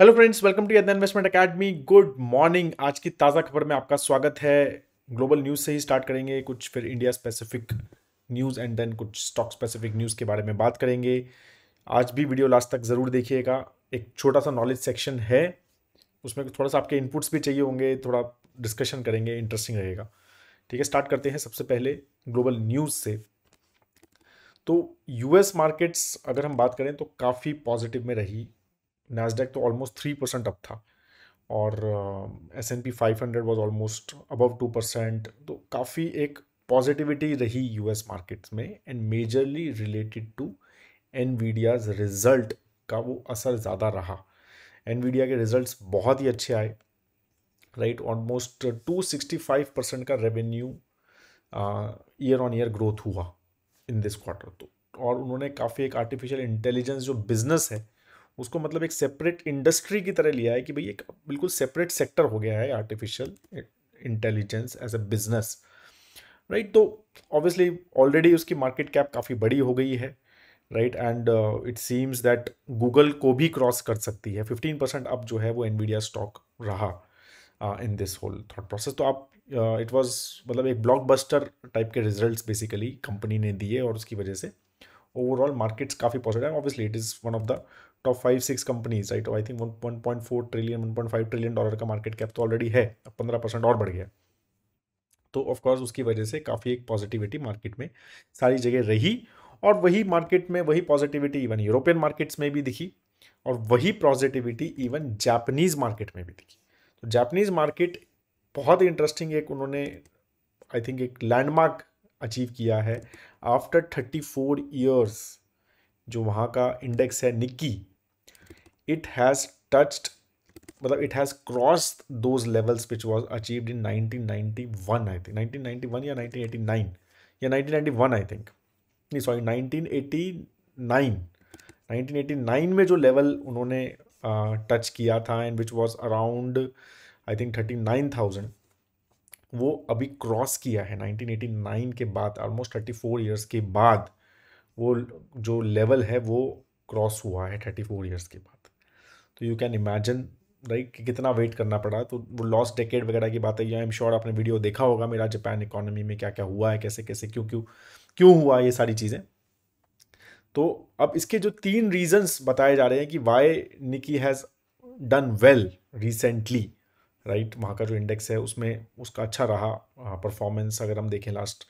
Hello friends welcome to Yadnya investment academy good morning आज की ताज़ा खबर में आपका स्वागत है ग्लोबल न्यूज़ से ही स्टार्ट करेंगे कुछ फिर India specific news and then कुछ स्टॉक स्पेसिफिक न्यूज़ के बारे में बात करेंगे आज भी वीडियो लास्ट तक ज़रूर देखिएगा एक छोटा सा नॉलेज सेक्शन है उसमें थोड़ा सा आपके इनपुट्स भी चाहिए होंगे थोड़ा डिस्कशन करेंगे इंटरेस्टिंग रहेगा ठीक है स्टार्ट करते हैं सबसे पहले ग्लोबल न्यूज़ से तो यूएस मार्केट्स अगर हम बात करें तो काफ़ी पॉजिटिव में रही नैसडेक तो ऑलमोस्ट थ्री परसेंट अप था और S N P five hundred was almost above two percent तो काफ़ी एक पॉजिटिविटी रही यू एस मार्केट्स में and majorly related to Nvidia's result का वो असर ज़्यादा रहा एन वीडिया के रिज़ल्ट बहुत ही अच्छे आए right almost two sixty five percent का revenue year on year growth हुआ इन दिस क्वार्टर तो और उन्होंने काफ़ी एक आर्टिफिशियल इंटेलिजेंस जो बिजनेस है उसको मतलब एक सेपरेट इंडस्ट्री की तरह लिया है कि भाई एक बिल्कुल सेपरेट सेक्टर हो गया है artificial intelligence as a business right तो ऑब्वियसली ऑलरेडी उसकी मार्केट कैप काफ़ी बड़ी हो गई है right and it seems that Google को भी क्रॉस कर सकती है फिफ्टीन परसेंट अब जो है वो एनवीडिया स्टॉक रहा in this whole thought process तो आप इट uh, वॉज मतलब एक ब्लॉकबस्टर टाइप के रिजल्ट बेसिकली कंपनी ने दिए और उसकी वजह से ओवरऑल मार्केट्स काफ़ी पॉजिटिव है obviously it is one of the top five six companies right I think one point four trillion one point five trillion dollar का मार्केट कैप तो ऑलरेडी है अब पंद्रह परसेंट और बढ़ गया तो ऑफकोर्स उसकी वजह से काफ़ी एक पॉजिटिविटी मार्केट में सारी जगह रही और वही मार्केट में वही पॉजिटिविटी इवन यूरोपियन मार्केट्स में भी दिखी और वही पॉजिटिविटी इवन जापनीज़ मार्केट में भी दिखी तो जापनीज़ मार्केट बहुत ही इंटरेस्टिंग एक उन्होंने आई थिंक एक लैंडमार्क अचीव किया है आफ्टर थर्टी फोर ईयर्स जो वहाँ का इंडेक्स है निक्की इट हैज़ टचड मतलब it has cross those levels which was achieved in one I think nineteen ninety one या नाइनटीन नाइन या nineteen ninety one I think नहीं sorry nineteen nineteen eighty nine eighty nine में जो level उन्होंने touch किया था and which was around I think thirty nine thousand वो अभी क्रॉस किया है नाइनटीन एटी नाइन के बाद ऑलमोस्ट थर्टी फोर ईयर्स के बाद वो जो लेवल है वो क्रॉस हुआ है थर्टी फोर ईयर्स के बाद तो यू कैन इमेजिन राइट कि कितना वेट करना पड़ा तो वो लॉस्ट डेकेड वगैरह की बात है आई एम श्योर आपने वीडियो देखा होगा मेरा जापान इकोनॉमी में क्या क्या हुआ है कैसे कैसे क्यों क्यों क्यों हुआ ये सारी चीज़ें तो अब इसके जो तीन रीजंस बताए जा रहे हैं कि why Nikkei has done well recently right वहाँ का जो इंडेक्स है उसमें उसका अच्छा रहा परफॉर्मेंस अगर हम देखें लास्ट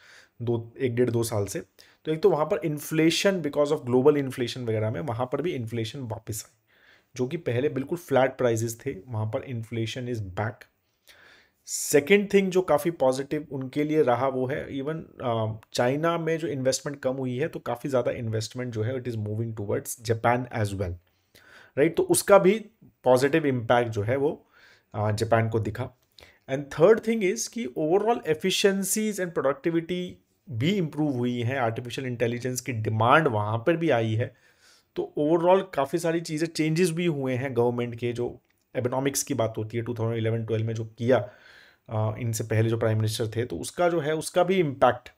दो एक डेढ़ दो साल से तो एक तो वहाँ पर inflation because of global inflation वगैरह में वहाँ पर भी इन्फ्लेशन वापस आई जो कि पहले बिल्कुल फ्लैट प्राइजेस थे वहाँ पर inflation is back second thing जो काफ़ी पॉजिटिव उनके लिए रहा वो है इवन चाइना में जो इन्वेस्टमेंट कम हुई है तो काफ़ी ज़्यादा इन्वेस्टमेंट जो है it is moving towards Japan as well right तो उसका भी पॉजिटिव इम्पैक्ट जो है वो जापान को दिखा एंड थर्ड थिंग इज़ कि ओवरऑल एफिशिएंसीज एंड प्रोडक्टिविटी भी इम्प्रूव हुई है आर्टिफिशियल इंटेलिजेंस की डिमांड वहाँ पर भी आई है तो ओवरऑल काफ़ी सारी चीज़ें चेंजेस भी हुए हैं गवर्नमेंट के जो इकोनॉमिक्स की बात होती है टू थाउजेंड इलेवन में जो किया इनसे पहले जो प्राइम मिनिस्टर थे तो उसका जो है उसका भी इम्पैक्ट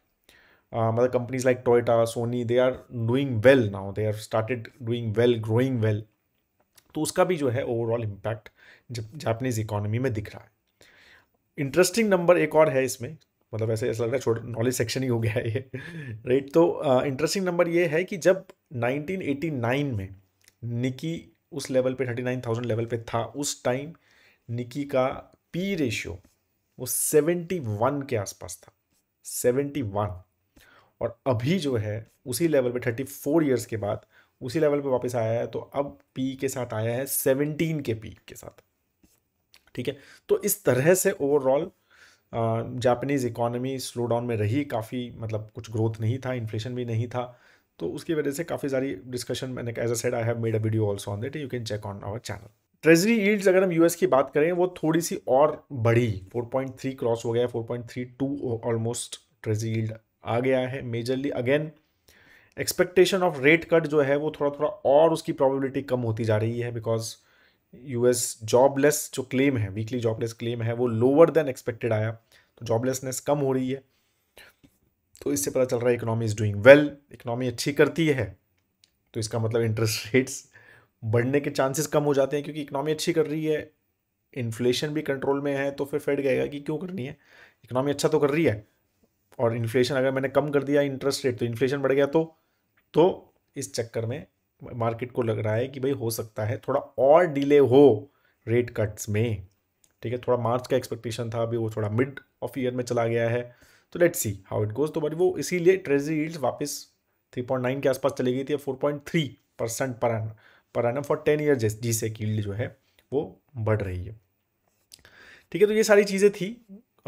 मतलब companies like Toyota Sony they are doing well now they are started doing well growing well तो उसका भी जो है ओवरऑल इम्पैक्ट जापानीज इकोनॉमी में दिख रहा है इंटरेस्टिंग नंबर एक और है इसमें मतलब ऐसे ऐसा लग रहा है नॉलेज सेक्शन ही हो गया है ये राइट तो इंटरेस्टिंग uh, नंबर ये है कि जब 1989 में निकी उस लेवल पे 39,000 लेवल पे था उस टाइम निकी का पी रेशियो वो 71 के आसपास था 71 और अभी जो है उसी लेवल पे 34 इयर्स के बाद उसी लेवल पे वापस आया है तो अब पी के साथ आया है 17 के पी के साथ ठीक है तो इस तरह से overall Japanese economy slow down में रही काफ़ी मतलब कुछ ग्रोथ नहीं था इन्फ्लेशन भी नहीं था तो उसकी वजह से काफ़ी सारी डिस्कशन मैंने as a said I have made a video also on that you can check on our channel treasury yield अगर हम यूएस की बात करें वो थोड़ी सी और बढ़ी 4.3 क्रॉस हो गया 4.32 ऑलमोस्ट ट्रेजरी ईल्ड आ गया है majorly again expectation of rate cut जो है वो थोड़ा थोड़ा और उसकी प्रॉबिलिटी कम होती जा रही है बिकॉज यूएस जॉबलेस जो क्लेम है वीकली जॉबलेस क्लेम है वो लोअर देन एक्सपेक्टेड आया तो जॉबलेसनेस कम हो रही है तो इससे पता चल रहा है economy is doing well economy अच्छी करती है तो इसका मतलब इंटरेस्ट रेट्स बढ़ने के चांसेस कम हो जाते हैं क्योंकि इकोनॉमी अच्छी कर रही है इन्फ्लेशन भी कंट्रोल में है तो फिर फेड कहेगा कि क्यों करनी है इकोनॉमी अच्छा तो कर रही है और इन्फ्लेशन अगर मैंने कम कर दिया इंटरेस्ट रेट तो इन्फ्लेशन बढ़ गया तो तो इस चक्कर में मार्केट को लग रहा है कि भाई हो सकता है थोड़ा और डिले हो रेट कट्स में ठीक है थोड़ा मार्च का एक्सपेक्टेशन था अभी वो थोड़ा मिड ऑफ ईयर में चला गया है तो let's see how it goes तो बट वो इसीलिए ट्रेजरी यील्ड्स वापस 3.9 के आसपास चली गई थी four point three percent per annum per annum for ten year जी जिससे कील्ड जो है वो बढ़ रही है ठीक है तो ये सारी चीज़ें थी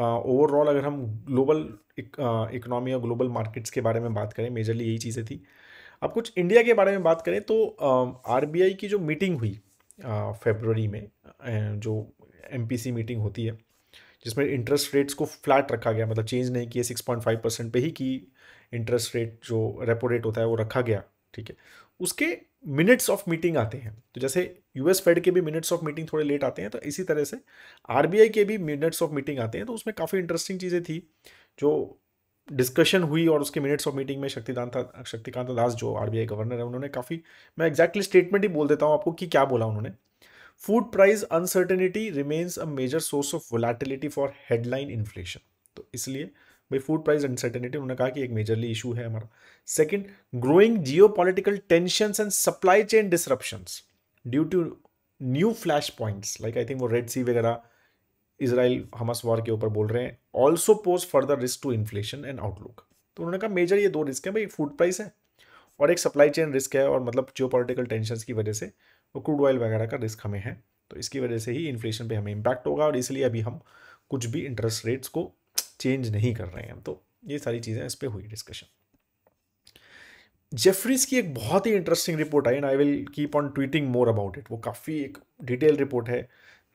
ओवरऑल अगर हम ग्लोबल इकोनॉमी और ग्लोबल मार्केट्स के बारे में बात करें मेजरली यही चीज़ें थी अब कुछ इंडिया के बारे में बात करें तो आर की जो मीटिंग हुई फेबररी में जो एम मीटिंग होती है जिसमें इंटरेस्ट रेट्स को फ्लैट रखा गया मतलब चेंज नहीं किए सिक्स पॉइंट फाइव परसेंट पर ही की इंटरेस्ट रेट जो रेपो रेट होता है वो रखा गया ठीक है उसके मिनट्स ऑफ मीटिंग आते हैं तो जैसे यूएस फेड के भी मिनट्स ऑफ मीटिंग थोड़े लेट आते हैं तो इसी तरह से आरबीआई के भी मिनट्स ऑफ मीटिंग आते हैं तो उसमें काफ़ी इंटरेस्टिंग चीज़ें थी जो डिस्कशन हुई और उसके मिनट्स ऑफ मीटिंग में शक्तिकांत शक्तिकांत दास जो आर गवर्नर है उन्होंने काफ़ी मैं एग्जैक्टली स्टेटमेंट ही बोल देता हूँ आपको कि क्या बोला उन्होंने food price uncertainty remains a major source of volatility for headline inflation तो इसलिए भाई फूड प्राइस अनसर्टेनिटी उन्होंने कहा कि एक मेजरली इशू है हमारा second growing geopolitical tension and supply chain disruptions due to new flash points like I think वो रेड सी वगैरह इसराइल हमस वॉर के ऊपर बोल रहे हैं also pose further risk to inflation and outlook तो उन्होंने कहा मेजर ये दो रिस्क है भाई फूड प्राइस है और एक सप्लाई चेन रिस्क है और मतलब जियो पोलिटिकल टेंशन की वजह से वो क्रूड ऑयल वगैरह का रिस्क हमें है तो इसकी वजह से ही इन्फ्लेशन पे हमें इम्पैक्ट होगा और इसलिए अभी हम कुछ भी इंटरेस्ट रेट्स को चेंज नहीं कर रहे हैं हम तो ये सारी चीज़ें इस पर हुई डिस्कशन जेफरीज की एक बहुत ही इंटरेस्टिंग रिपोर्ट आई and I will keep on tweeting more about it वो काफ़ी एक डिटेल रिपोर्ट है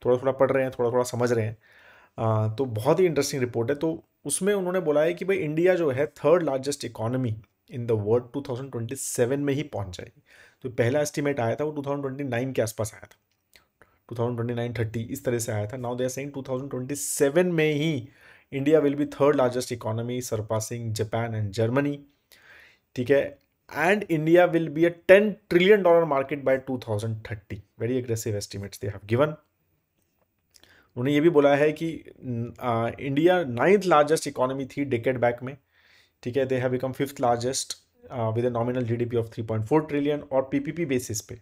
थोड़ा थोड़ा पढ़ रहे हैं थोड़ा थोड़ा समझ रहे हैं तो बहुत ही इंटरेस्टिंग रिपोर्ट है तो उसमें उन्होंने बोला है कि भाई इंडिया जो है third largest economy in the world 2027 में ही पहुंच जाएगी तो पहला एस्टिमेट आया था वो 2029 के आसपास आया था 2029 30 इस तरह से आया था नाउ दे आर सेइंग 2027 में ही India will be third largest economy surpassing Japan and Germany ठीक है and India will be a ten trillion dollar market by 2030 very aggressive estimates they have given उन्होंने ये भी बोला है कि आ, इंडिया नाइन्थ लार्जेस्ट इकोनॉमी थी डेकेड बैक में ठीक है they have become fifth largest with a nominal GDP of 3.4 trillion और पीपीपी बेसिस पे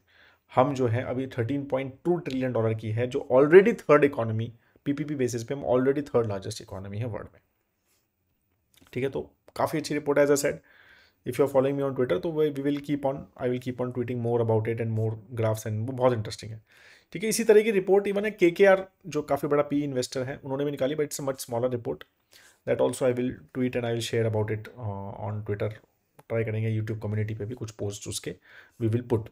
हम जो है अभी 13.2 ट्रिलियन डॉलर की है जो already third economy PPP basis पे हम ऑलरेडी थर्ड लार्जेस्ट इकोनॉमी है वर्ल्ड में ठीक है तो काफ़ी अच्छी report as a said if you are following me on Twitter तो we will keep on I will keep on tweeting more about it and more graphs and वो बहुत इंटरेस्टिंग है ठीक है इसी तरह की रिपोर्ट इवन है के जो काफ़ी बड़ा पी इन्वेस्टर है उन्होंने भी निकाली but it's much smaller report that also I will tweet and I will share about it on Twitter try करेंगे यूट्यूब कम्युनिटी पे भी कुछ पोस्ट उसके वी विल पुट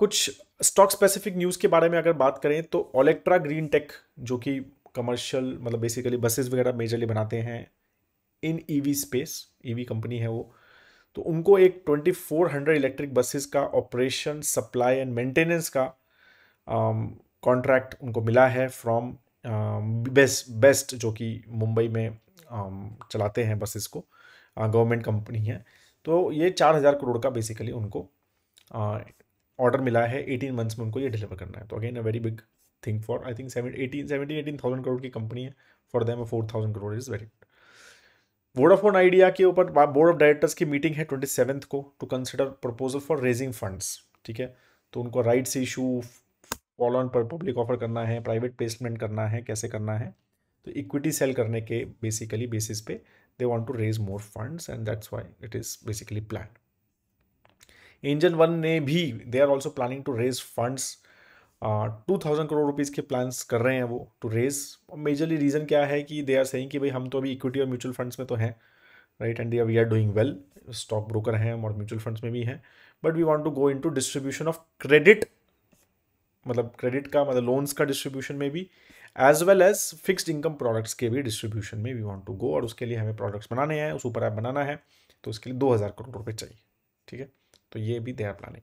कुछ स्टॉक स्पेसिफिक न्यूज़ के बारे में अगर बात करें तो ओलेक्ट्रा ग्रीन टेक जो कि कमर्शियल मतलब बेसिकली बसेस वगैरह मेजरली बनाते हैं in EV space EV company है वो तो उनको एक 2400 इलेक्ट्रिक बसेस का ऑपरेशन सप्लाई एंड मेंटेनेंस का कॉन्ट्रैक्ट um, उनको मिला है फ्रॉम बेस्ट बेस्ट जो कि मुंबई में um, चलाते हैं बसेस को गवर्नमेंट uh, कंपनी है तो ये चार हज़ार करोड़ का बेसिकली उनको ऑर्डर uh, मिला है एटीन मंथ्स में उनको ये डिलीवर करना है तो again a very big thing for I think seven eighteen seventy eighteen thousand crore की कंपनी है for them four thousand crore is very good Vodafone Idea के ऊपर बोर्ड ऑफ डायरेक्टर्स की मीटिंग है ट्वेंटी सेवन्थ को to consider proposal for raising funds ठीक है तो उनको राइट्स इशू फॉल ऑन पर पब्लिक ऑफर करना है प्राइवेट प्लेसमेंट करना है कैसे करना है तो इक्विटी सेल करने के बेसिकली बेसिस पे they want to raise more funds and that's why it is basically plan Angel One ने भी they are also planning to raise funds two thousand crore rupees के प्लान्स कर रहे हैं वो टू रेज मेजरली रीज़न क्या है कि दे आर सेइंग कि भाई हम तो अभी इक्विटी और म्यूचुअल फंड्स में तो हैं right and we are doing well stock broker हैं और म्यूचुअल फंड्स में भी हैं but we want to go into distribution of credit मतलब क्रेडिट का मतलब लोन्स का डिस्ट्रीब्यूशन में भी as well as fixed income products के भी डिस्ट्रीब्यूशन में वी वॉन्ट टू गो और उसके लिए हमें प्रोडक्ट्स बनाने हैं उस ऊपर ऐप बनाना है तो उसके लिए दो हज़ार करोड़ रुपये चाहिए ठीक है तो ये भी दे आर प्लानिंग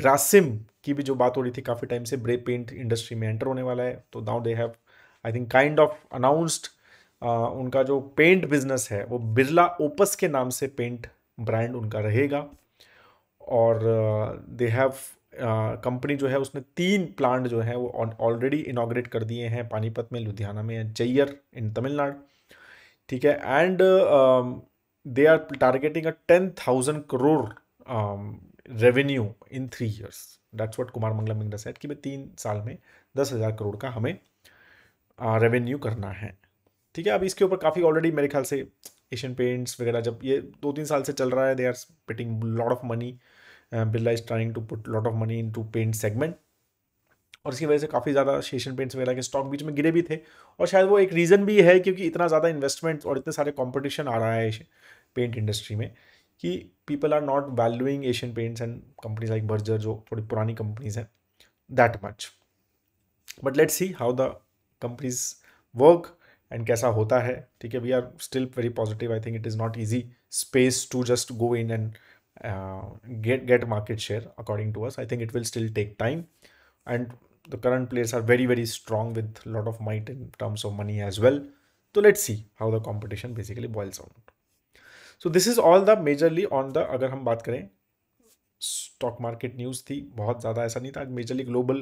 ग्रासिम की भी जो बात हो रही थी काफ़ी टाइम से ब्रे पेंट इंडस्ट्री में एंटर होने वाला है तो now they have I think kind of announced उनका जो पेंट बिजनेस है वो बिरला ओपस के नाम से पेंट ब्रांड उनका रहेगा और दे हैव कंपनी जो है उसने तीन प्लांट जो है वो ऑलरेडी इनाग्रेट कर दिए हैं पानीपत में लुधियाना में जैयर इन तमिलनाडु ठीक है and they are targeting a ten thousand crore revenue in three years that's what Kumar Mangalam मिंग सेट कि भाई तीन साल में दस हज़ार करोड़ का हमें रेवेन्यू करना है ठीक है अब इसके ऊपर काफ़ी ऑलरेडी मेरे ख्याल से एशियन पेंट्स वगैरह जब ये दो तीन साल से चल रहा है they are putting lot of money Birla is trying to put lot of money into paint segment और इसकी वजह से काफ़ी ज़्यादा एशियन पेंट्स वगैरह के स्टॉक बीच में गिरे भी थे और शायद वो एक रीज़न भी है क्योंकि इतना ज़्यादा इन्वेस्टमेंट और इतने सारे कॉम्पिटिशन आ रहा है पेंट इंडस्ट्री में कि people are not valuing Asian Paints and companies like Berger जो थोड़ी पुरानी कंपनीज हैं that much but let's see how the companies work and कैसा होता है ठीक है we are still very positive I think it is not easy space to just go in and get get market share according to us I think it will still take time and the current players are very very strong with lot of might in terms of money as well तो let's see how the competition basically boils out so this is all the majorly on the अगर हम बात करें stock market news थी बहुत ज़्यादा ऐसा नहीं था मेजरली ग्लोबल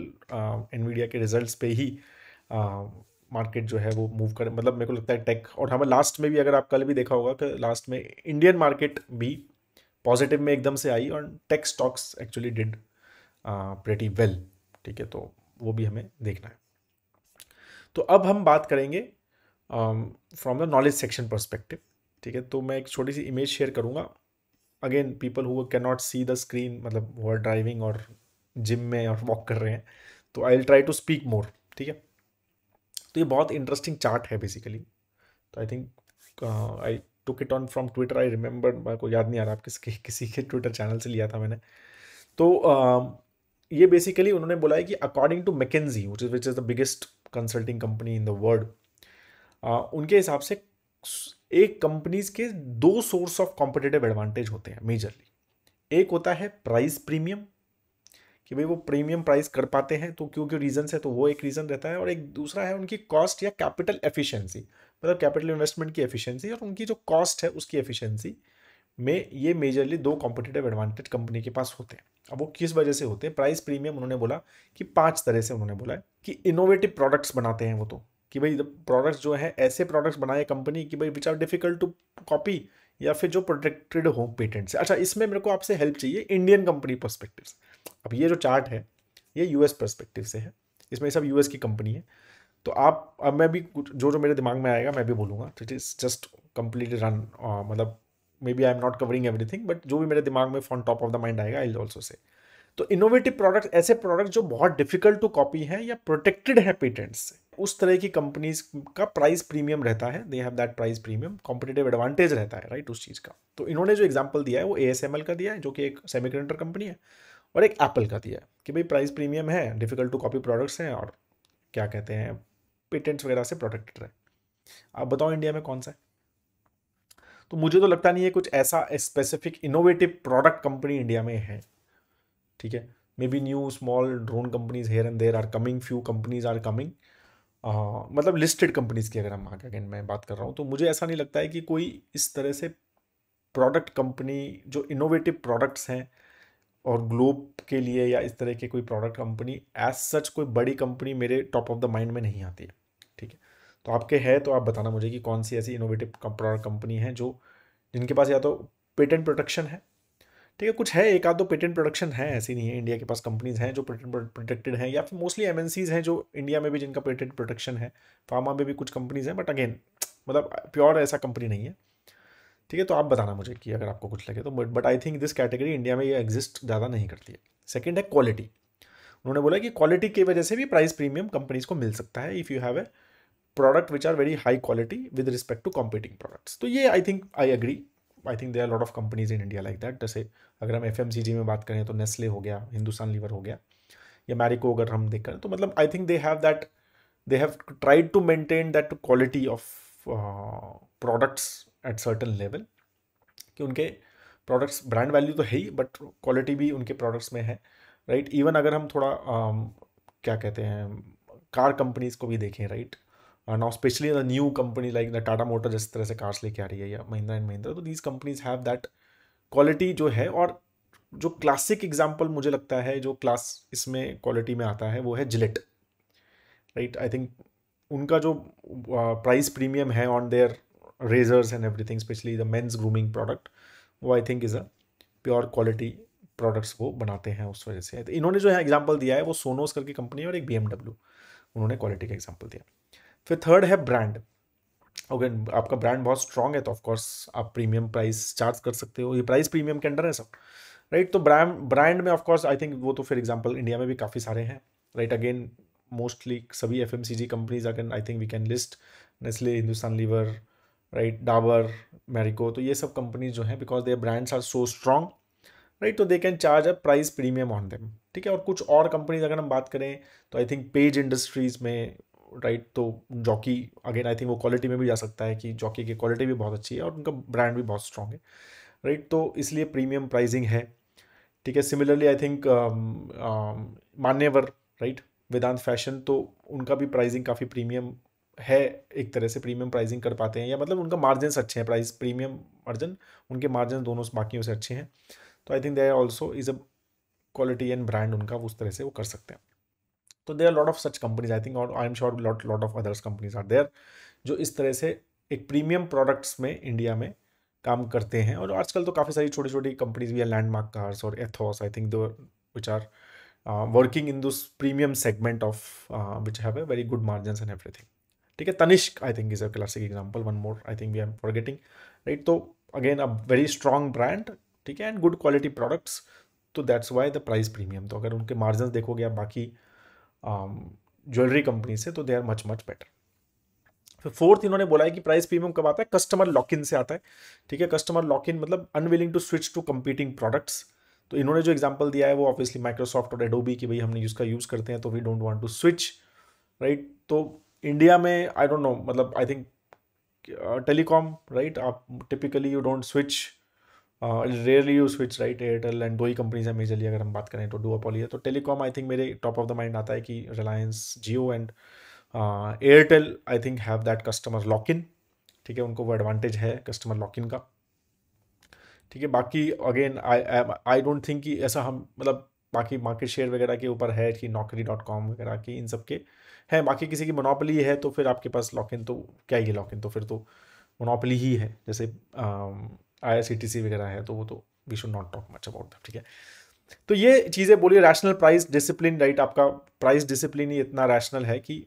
एनवीडिया के रिजल्ट्स पे ही मार्केट जो है वो मूव करें मतलब मेरे को लगता है टेक और हमें लास्ट में भी अगर आप कल भी देखा होगा कि लास्ट में इंडियन मार्केट भी पॉजिटिव में एकदम से आई और tech stocks actually did pretty well ठीक है तो वो भी हमें देखना है तो अब हम बात करेंगे from the knowledge section perspective ठीक है तो मैं एक छोटी सी इमेज शेयर करूँगा again people who can not see the screen मतलब वो आर ड्राइविंग और जिम में और वॉक कर रहे हैं तो I will try to speak more ठीक है तो ये बहुत इंटरेस्टिंग चार्ट है बेसिकली तो I think I took it on from Twitter I remember मेरे को याद नहीं आ रहा आप किसके किसी के ट्विटर चैनल से लिया था मैंने तो uh, ये बेसिकली उन्होंने बोला है कि according to McKinsey which is which is the biggest consulting company in the world उनके हिसाब से एक कंपनीज के दो सोर्स ऑफ कॉम्पिटेटिव एडवांटेज होते हैं मेजरली एक होता है प्राइस प्रीमियम कि भाई वो प्रीमियम प्राइस कर पाते हैं तो क्यों क्यों रीजन है तो वो एक रीज़न रहता है और एक दूसरा है उनकी कॉस्ट या कैपिटल एफिशिएंसी मतलब कैपिटल इन्वेस्टमेंट की एफिशिएंसी और उनकी जो कॉस्ट है उसकी एफिशिएंसी में ये मेजरली दो कॉम्पिटेटिव एडवांटेज कंपनी के पास होते हैं अब वो किस वजह से होते हैं प्राइस प्रीमियम उन्होंने बोला कि पांच तरह से उन्होंने बोला कि इनोवेटिव प्रोडक्ट्स बनाते हैं वो तो कि भाई प्रोडक्ट्स जो है ऐसे प्रोडक्ट्स बनाए कंपनी कि भाई which are difficult to copy या फिर जो प्रोटेक्टेड हो पेटेंट से अच्छा इसमें मेरे को आपसे हेल्प चाहिए इंडियन कंपनी परस्पेक्टिव से अब ये जो चार्ट है ये यूएस परस्पेक्टिव से है इसमें सब यूएस की कंपनी है तो आप अब मैं भी जो जो मेरे दिमाग में आएगा मैं भी बोलूँगा it is just complete run मतलब maybe I am not covering everything but जो भी मेरे दिमाग में from top of the mind आएगा आई ऑल्सो से तो इनोवेटिव प्रोडक्ट ऐसे प्रोडक्ट जो बहुत डिफिकल्ट टू कॉपी हैं या प्रोटेक्टेड है पेटेंट्स से उस तरह की कंपनीज का प्राइस प्रीमियम रहता है they have that price premium competitive advantage रहता है राइट उस चीज़ का तो इन्होंने जो एग्जाम्पल दिया है वो ए का दिया है जो कि एक सेमी कंपनी है और एक एप्पल का दिया है कि भाई प्राइस प्रीमियम है डिफ़िकल्ट टू कॉपी प्रोडक्ट्स हैं और क्या कहते हैं पेटेंट्स वगैरह से प्रोटेक्टेड रहे आप बताओ इंडिया में कौन सा है तो मुझे तो लगता नहीं है कुछ ऐसा specific innovative product company India में है ठीक है maybe new small drone companies here and there are coming few companies are coming आ, हाँ, मतलब लिस्टेड कंपनीज़ की अगर हम अगेन मैं बात कर रहा हूँ तो मुझे ऐसा नहीं लगता है कि कोई इस तरह से प्रोडक्ट कंपनी जो इनोवेटिव प्रोडक्ट्स हैं और ग्लोब के लिए या इस तरह के कोई प्रोडक्ट कंपनी एज सच कोई बड़ी कंपनी मेरे टॉप ऑफ द माइंड में नहीं आती है ठीक है तो आपके है तो आप बताना मुझे कि कौन सी ऐसी इनोवेटिव प्रोडक्ट कंपनी है जो जिनके पास या तो पेटेंट प्रोटेक्शन है ठीक है कुछ है एक आध दो पेटेंट प्रोडक्शन है ऐसी नहीं है इंडिया के पास कंपनीज हैं जो पेटेंट प्रोटेक्टेड हैं या फिर मोस्टली एम हैं जो इंडिया में भी जिनका पेटेंट प्रोटेक्शन है फार्मा में भी कुछ कंपनीज हैं बट अगेन मतलब प्योर ऐसा कंपनी नहीं है ठीक है तो आप बताना मुझे कि अगर आपको कुछ लगे तो but but I think this category India में ये एग्जिस्ट ज़्यादा नहीं करती है सेकेंड है क्वालिटी उन्होंने बोला कि क्वालिटी की वजह से भी प्राइस प्रीमियम कंपनीज को मिल सकता है if you have a product which are very high quality with respect to competing products तो ये I think I agree I think there lot of companies in India like that जैसे अगर हम F में बात करें तो नेस्ले हो गया हिंदुस्तान लीवर हो गया या मैरिको अगर हम देख करें तो मतलब I think they have that they have tried to maintain that quality of products at certain level कि उनके प्रोडक्ट्स ब्रांड वैल्यू तो है ही बट क्वालिटी भी उनके प्रोडक्ट्स में है राइट right? इवन अगर हम थोड़ा uh, क्या कहते हैं कार कंपनीज को भी देखें right right? Now specially the new company like the Tata motor जिस तरह से कार्स लेके आ रही है या महिंद्रा एंड महिंद्रा तो these companies have that quality जो है और जो क्लासिक एग्जाम्पल मुझे लगता है जो क्लास इसमें क्वालिटी में आता है वो है जिलेट राइट आई थिंक उनका जो प्राइस uh, प्रीमियम है on their razors and everything specially the men's grooming product वो I think is a pure quality products वो बनाते हैं उस वजह से इन्होंने जो है एग्जाम्पल दिया है वो सोनोस करके कंपनी है और एक बी उन्होंने क्वालिटी का एग्जाम्पल दिया फिर थर्ड है ब्रांड ओके आपका ब्रांड बहुत स्ट्रांग है तो ऑफकोर्स आप प्रीमियम प्राइस चार्ज कर सकते हो ये प्राइस प्रीमियम के अंडर है सब राइट तो ब्रांड ब्रांड में ऑफकोर्स आई थिंक वो तो फिर एग्जाम्पल इंडिया में भी काफ़ी सारे हैं राइट अगेन मोस्टली सभी F M C G companies again I think we can list Nestle Hindustan lever right Dabur Marico तो ये सब कंपनीज जो हैं because their brands are so strong right तो they can charge a price premium on them ठीक है और कुछ और कंपनीज अगर हम बात करें तो आई थिंक पेज इंडस्ट्रीज़ में राइट तो जॉकी अगेन आई थिंक वो क्वालिटी में भी जा सकता है कि जॉकी की क्वालिटी भी बहुत अच्छी है और उनका ब्रांड भी बहुत स्ट्रॉग है राइट तो इसलिए प्रीमियम प्राइजिंग है ठीक है similarly I think Manyavar right Vedant fashion तो उनका भी प्राइजिंग काफ़ी प्रीमियम है एक तरह से प्रीमियम प्राइजिंग कर पाते हैं या मतलब उनका मार्जिन अच्छे हैं प्राइस प्रीमियम मार्जिन उनके मार्जिन दोनों बाकियों से अच्छे हैं तो I think they are also is a quality and brand उनका उस तरह से वो कर सकते हैं तो there lot of such companies I think और I am sure lot lot of others companies are there जो इस तरह से एक प्रीमियम प्रोडक्ट्स में इंडिया में काम करते हैं और आजकल तो काफ़ी सारी छोटी छोटी कंपनीज भी हैं लैंडमार्क कार्स और Ethos I think though which are working in this premium segment of which have a very good margin and everything ठीक है Tanishq I think is a classic example one more I think we are forgetting right तो again a very strong brand ठीक है and good quality products तो that's why the price premium तो अगर उनके margin देखोगे आप बाकी ज्वेलरी um, कंपनी से तो they are much much better फिर फोर्थ इन्होंने बोला है कि प्राइस प्रीमियम कब आता है कस्टमर लॉक इन से आता है ठीक है कस्टमर लॉक इन मतलब unwilling to switch to competing products तो इन्होंने जो एग्जाम्पल दिया है वो ऑब्वियसली माइक्रोसॉफ्ट और एडोबी की भाई हमने इसका यूज़ करते हैं तो we don't want to switch right तो इंडिया में आई डोंट नो मतलब आई थिंक टेलीकॉम राइट आप typically you don't switch rarely you switch right Airtel and दो ही कंपनीज हैं मेजरली अगर हम बात करें तो अपॉली है तो टेलीकॉम आई थिंक मेरे टॉप ऑफ द माइंड आता है कि Reliance Jio and Airtel I think have that customer lock in ठीक है उनको वो एडवांटेज है कस्टमर लॉक इन का ठीक है बाकी again I I don't think कि ऐसा हम मतलब बाकी मार्केट शेयर वगैरह के ऊपर है कि नौकरी डॉट कॉम वगैरह की इन सब के हैं बाकी किसी की मोनोपली है तो फिर आपके पास लॉक इन तो क्या ही लॉक इन तो फिर तो मोनोपली ही है जैसे um, आई वगैरह है तो वो तो we should not talk much about that ठीक है तो ये चीज़ें बोलिए रैशनल प्राइस डिसिप्लिन राइट आपका प्राइस डिसिप्लिन ही इतना रैशनल है कि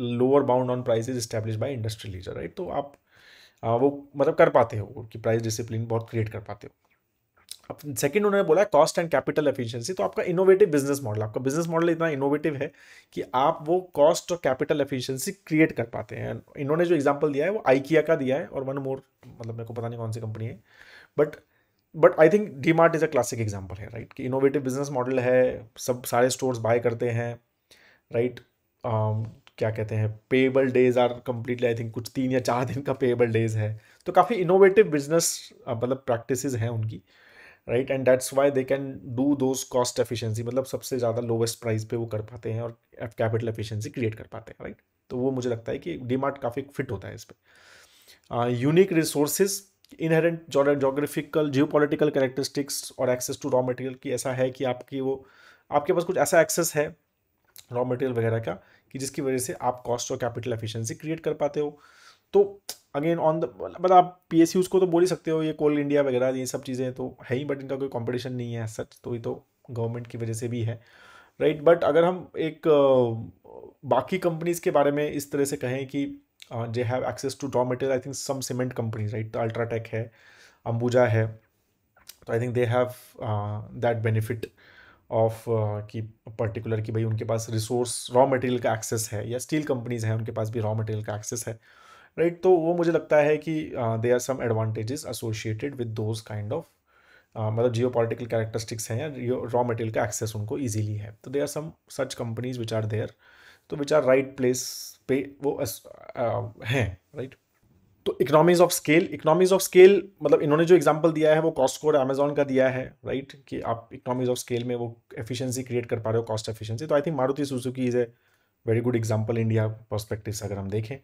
lower bound on price is establish by industrial leisure right तो आप आ, uh, वो मतलब कर पाते हो कि प्राइस डिसिप्लिन बहुत क्रिएट कर पाते हो अब सेकंड उन्होंने बोला कॉस्ट एंड कैपिटल एफिशिएंसी तो आपका इनोवेटिव बिजनेस मॉडल आपका बिजनेस मॉडल इतना इनोवेटिव है कि आप वो कॉस्ट और कैपिटल एफिशिएंसी क्रिएट कर पाते हैं इन्होंने जो एग्जांपल दिया है वो आईकिया का दिया है और वन मोर मतलब मेरे को पता नहीं कौन सी कंपनी है but but I think D Mart is a classic example है राइट कि इनोवेटिव बिजनेस मॉडल है सब सारे स्टोर्स बाय करते हैं राइट um, क्या कहते हैं payable days are completely I think कुछ तीन या चार दिन का पेएबल डेज है तो काफ़ी इनोवेटिव बिजनेस मतलब प्रैक्टिस हैं उनकी right and that's why they can do those cost efficiency मतलब सबसे ज़्यादा लोवेस्ट प्राइस पे वो कर पाते हैं और कैपिटल एफिशिएंसी क्रिएट कर पाते हैं राइट right? तो वो मुझे लगता है कि डीमार्ट काफ़ी फिट होता है इस पर unique resources inherent geographical geopolitical characteristics और एक्सेस टू रॉ मटेरियल की ऐसा है कि आपकी वो आपके पास कुछ ऐसा एक्सेस है रॉ मटेरियल वगैरह का कि जिसकी वजह से आप कॉस्ट और कैपिटल एफिशिएंसी क्रिएट कर पाते हो तो अगेन ऑन द मतलब आप पी एस को तो बोल ही सकते हो ये कोल इंडिया वगैरह ये सब चीज़ें तो है ही बट इनका कोई कंपटीशन नहीं है सच तो ये तो गवर्नमेंट की वजह से भी है राइट right? बट अगर हम एक बाकी कंपनीज़ के बारे में इस तरह से कहें कि they have access to raw material I think some cement companies right UltraTech है अंबुजा है तो I think they have that benefit of की पर्टिकुलर कि भाई उनके पास रिसोर्स रॉ मटेरियल का एक्सेस है या स्टील कंपनीज हैं उनके पास भी रॉ मटेरियल का एक्सेस है राइट तो वो मुझे लगता है कि they are some advantages associated with those kind of मतलब जियो पॉलिटिकल कैरेक्टरिस्टिक्स हैं या रॉ मटेरियल का एक्सेस उनको ईजिली है तो they are some such companies which are there तो विच आर राइट प्लेस पे वो uh, हैं राइट तो economies of scale economies of scale मतलब इन्होंने जो एग्जांपल दिया है वो कॉस्ट और अमेजोन का दिया है राइट right? कि आप इकोनॉमीज ऑफ स्केल में वो एफिशिएंसी क्रिएट कर पा रहे हो कॉस्ट एफिशिएंसी तो I think Maruti Suzuki is a very good example India perspective से अगर हम देखें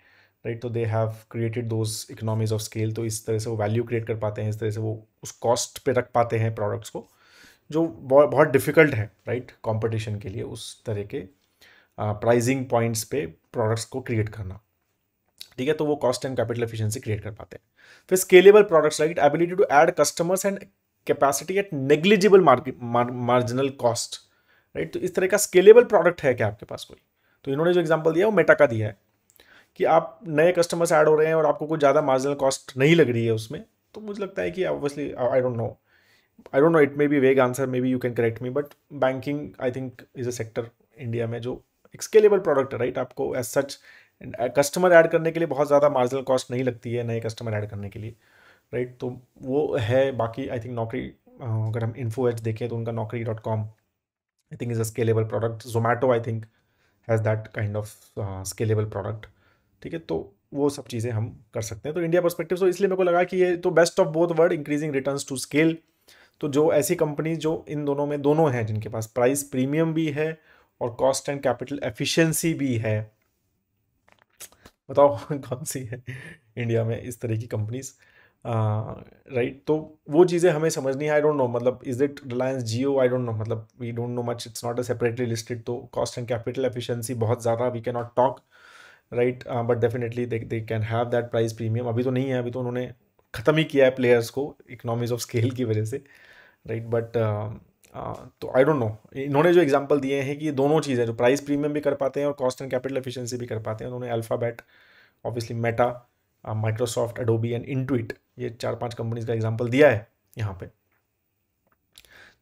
राइट तो they have created those economies of scale तो इस तरह से वो वैल्यू क्रिएट कर पाते हैं इस तरह से वो उस कॉस्ट पे रख पाते हैं प्रोडक्ट्स को जो बहुत डिफ़िकल्ट है राइट कंपटीशन के लिए उस तरह के प्राइजिंग पॉइंट्स पे प्रोडक्ट्स को क्रिएट करना ठीक है तो वो cost and capital efficiency create कर पाते हैं फिर scalable products like ability to add customers and capacity at negligible marginal cost right तो इस तरह का स्केलेबल प्रोडक्ट है क्या आपके पास कोई तो इन्होंने जो एग्जाम्पल दिया वो मेटा का दिया है कि आप नए कस्टमर्स ऐड हो रहे हैं और आपको कुछ ज़्यादा मार्जिनल कॉस्ट नहीं लग रही है उसमें तो मुझे लगता है कि obviously I don't know I don't know it maybe vague answer maybe you can correct me but banking I think is a sector India में जो एक स्केलेबल प्रोडक्ट है राइट आपको एज सच कस्टमर ऐड करने के लिए बहुत ज़्यादा मार्जिनल कॉस्ट नहीं लगती है नए कस्टमर ऐड करने के लिए राइट तो वो है बाकी आई थिंक नौकरी uh, अगर हम इन्फो एच देखें तो उनका Naukri dot com I think is a scalable product Zomato I think has that kind of scalable product ठीक है तो वो सब चीज़ें हम कर सकते हैं तो इंडिया परस्पेक्टिव तो इसलिए मेरे को लगा कि ये तो best of both world increasing return to scale तो जो ऐसी कंपनीज जो इन दोनों में दोनों हैं जिनके पास प्राइस प्रीमियम भी है और कॉस्ट एंड कैपिटल एफिशिएंसी भी है बताओ कौन सी है इंडिया में इस तरह की कंपनीज राइट तो वो चीज़ें हमें समझनी है आई डोंट नो मतलब is it Reliance Jio I don't know मतलब we don't know much it's not a separately listed तो कॉस्ट एंड कैपिटल एफिशिएंसी बहुत ज़्यादा we can not talk right but definitely they they can have that price premium अभी तो नहीं है अभी तो उन्होंने ख़त्म ही किया है प्लेयर्स को इकोनॉमीज ऑफ स्केल की वजह से राइट बट uh, uh, तो आई डोंट नो इन्होंने जो एग्जांपल दिए हैं कि ये दोनों चीज़ें जो प्राइस प्रीमियम भी कर पाते हैं और कॉस्ट एंड कैपिटल एफिशिएंसी भी कर पाते हैं उन्होंने Alphabet obviously Meta Microsoft Adobe and Intuit ये चार पांच कंपनीज का एग्जांपल दिया है यहाँ पे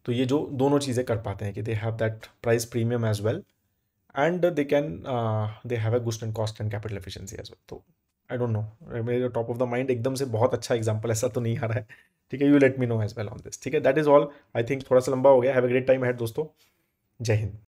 तो ये जो दोनों चीज़ें कर पाते हैं कि they have that price premium as well and they can they they have a good and cost and capital efficiency as well I don't know मेरे टॉप ऑफ द माइंड एकदम से बहुत अच्छा एग्जाम्पल ऐसा तो नहीं आ रहा है ठीक है you let me know as well on this ठीक है that is all I think थोड़ा सा लंबा हो गया have a great time had दोस्तों जय हिंद